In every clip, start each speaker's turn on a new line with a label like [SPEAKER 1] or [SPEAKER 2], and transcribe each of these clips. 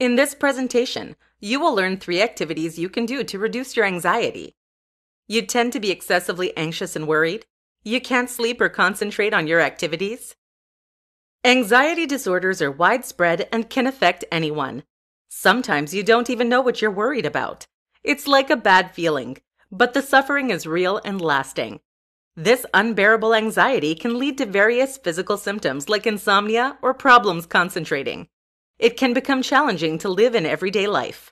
[SPEAKER 1] In this presentation, you will learn three activities you can do to reduce your anxiety. You tend to be excessively anxious and worried. You can't sleep or concentrate on your activities. Anxiety disorders are widespread and can affect anyone. Sometimes you don't even know what you're worried about. It's like a bad feeling, but the suffering is real and lasting. This unbearable anxiety can lead to various physical symptoms like insomnia or problems concentrating it can become challenging to live in everyday life.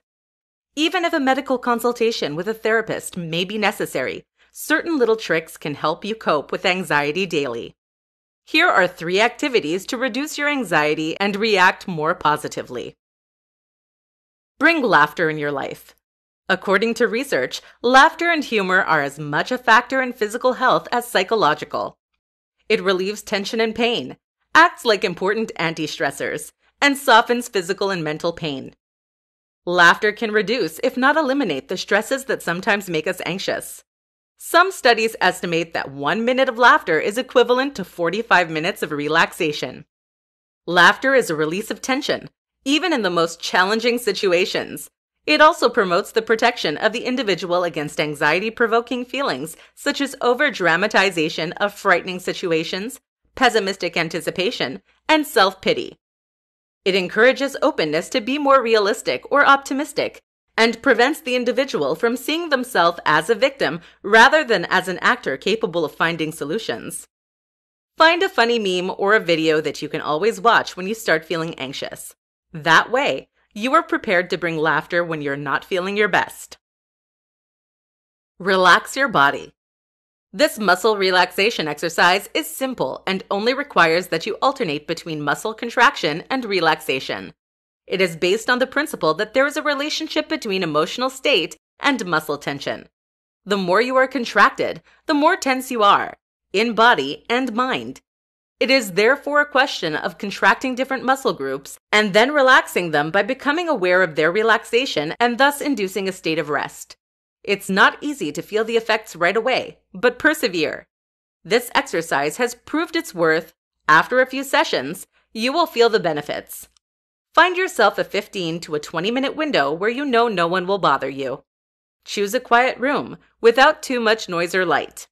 [SPEAKER 1] Even if a medical consultation with a therapist may be necessary, certain little tricks can help you cope with anxiety daily. Here are three activities to reduce your anxiety and react more positively. Bring laughter in your life. According to research, laughter and humor are as much a factor in physical health as psychological. It relieves tension and pain, acts like important anti stressors, and softens physical and mental pain. Laughter can reduce, if not eliminate, the stresses that sometimes make us anxious. Some studies estimate that one minute of laughter is equivalent to 45 minutes of relaxation. Laughter is a release of tension, even in the most challenging situations. It also promotes the protection of the individual against anxiety provoking feelings such as over dramatization of frightening situations, pessimistic anticipation, and self pity. It encourages openness to be more realistic or optimistic and prevents the individual from seeing themselves as a victim rather than as an actor capable of finding solutions. Find a funny meme or a video that you can always watch when you start feeling anxious. That way, you are prepared to bring laughter when you're not feeling your best. Relax your body. This muscle relaxation exercise is simple and only requires that you alternate between muscle contraction and relaxation. It is based on the principle that there is a relationship between emotional state and muscle tension. The more you are contracted, the more tense you are, in body and mind. It is therefore a question of contracting different muscle groups and then relaxing them by becoming aware of their relaxation and thus inducing a state of rest. It's not easy to feel the effects right away, but persevere. This exercise has proved its worth. After a few sessions, you will feel the benefits. Find yourself a 15 to a 20 minute window where you know no one will bother you. Choose a quiet room without too much noise or light.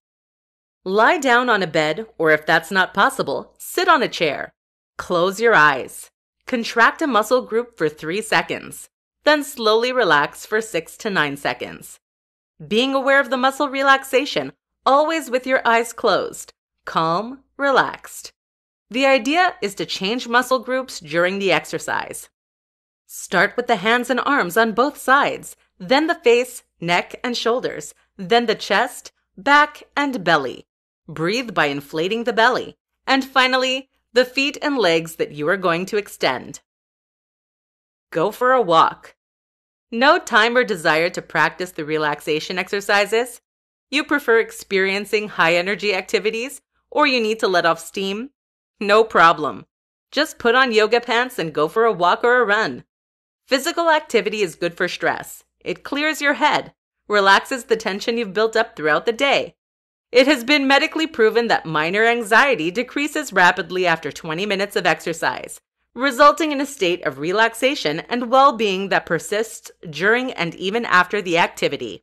[SPEAKER 1] Lie down on a bed, or if that's not possible, sit on a chair. Close your eyes. Contract a muscle group for 3 seconds, then slowly relax for 6 to 9 seconds being aware of the muscle relaxation, always with your eyes closed, calm, relaxed. The idea is to change muscle groups during the exercise. Start with the hands and arms on both sides, then the face, neck, and shoulders, then the chest, back, and belly. Breathe by inflating the belly. And finally, the feet and legs that you are going to extend. Go for a walk. No time or desire to practice the relaxation exercises? You prefer experiencing high energy activities or you need to let off steam? No problem. Just put on yoga pants and go for a walk or a run. Physical activity is good for stress. It clears your head, relaxes the tension you've built up throughout the day. It has been medically proven that minor anxiety decreases rapidly after 20 minutes of exercise, resulting in a state of relaxation and well being that persists during and even after the activity.